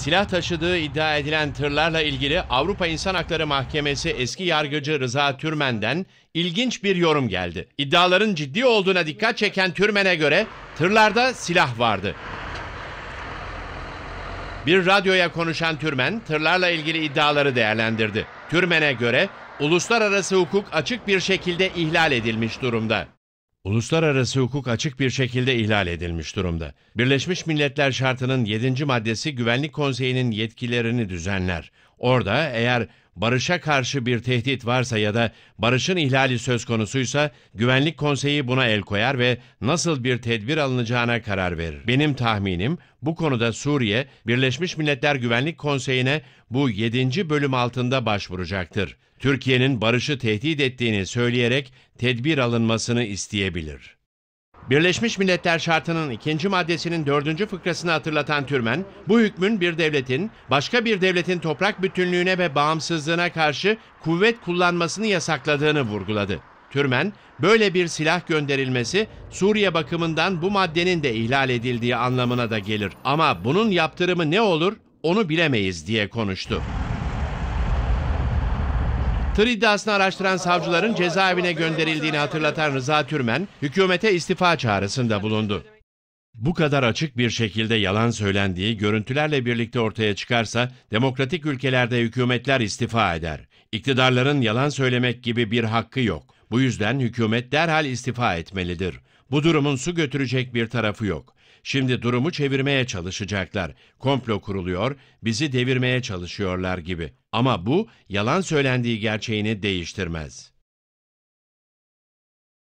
Silah taşıdığı iddia edilen tırlarla ilgili Avrupa İnsan Hakları Mahkemesi eski yargıcı Rıza Türmen'den ilginç bir yorum geldi. İddiaların ciddi olduğuna dikkat çeken Türmen'e göre tırlarda silah vardı. Bir radyoya konuşan Türmen tırlarla ilgili iddiaları değerlendirdi. Türmen'e göre uluslararası hukuk açık bir şekilde ihlal edilmiş durumda. Uluslararası hukuk açık bir şekilde ihlal edilmiş durumda. Birleşmiş Milletler Şartı'nın 7. maddesi Güvenlik Konseyi'nin yetkilerini düzenler. Orada eğer barışa karşı bir tehdit varsa ya da barışın ihlali söz konusuysa Güvenlik Konseyi buna el koyar ve nasıl bir tedbir alınacağına karar verir. Benim tahminim bu konuda Suriye Birleşmiş Milletler Güvenlik Konseyi'ne bu 7. bölüm altında başvuracaktır. Türkiye'nin barışı tehdit ettiğini söyleyerek tedbir alınmasını isteyebilir. Birleşmiş Milletler Şartı'nın ikinci maddesinin dördüncü fıkrasını hatırlatan Türmen, bu hükmün bir devletin başka bir devletin toprak bütünlüğüne ve bağımsızlığına karşı kuvvet kullanmasını yasakladığını vurguladı. Türmen, böyle bir silah gönderilmesi Suriye bakımından bu maddenin de ihlal edildiği anlamına da gelir. Ama bunun yaptırımı ne olur onu bilemeyiz diye konuştu. Tır iddiasını araştıran savcıların cezaevine gönderildiğini hatırlatan Rıza Türmen, hükümete istifa çağrısında bulundu. Bu kadar açık bir şekilde yalan söylendiği görüntülerle birlikte ortaya çıkarsa demokratik ülkelerde hükümetler istifa eder. İktidarların yalan söylemek gibi bir hakkı yok. Bu yüzden hükümet derhal istifa etmelidir. Bu durumun su götürecek bir tarafı yok. Şimdi durumu çevirmeye çalışacaklar. Komplo kuruluyor, bizi devirmeye çalışıyorlar gibi. Ama bu yalan söylendiği gerçeğini değiştirmez.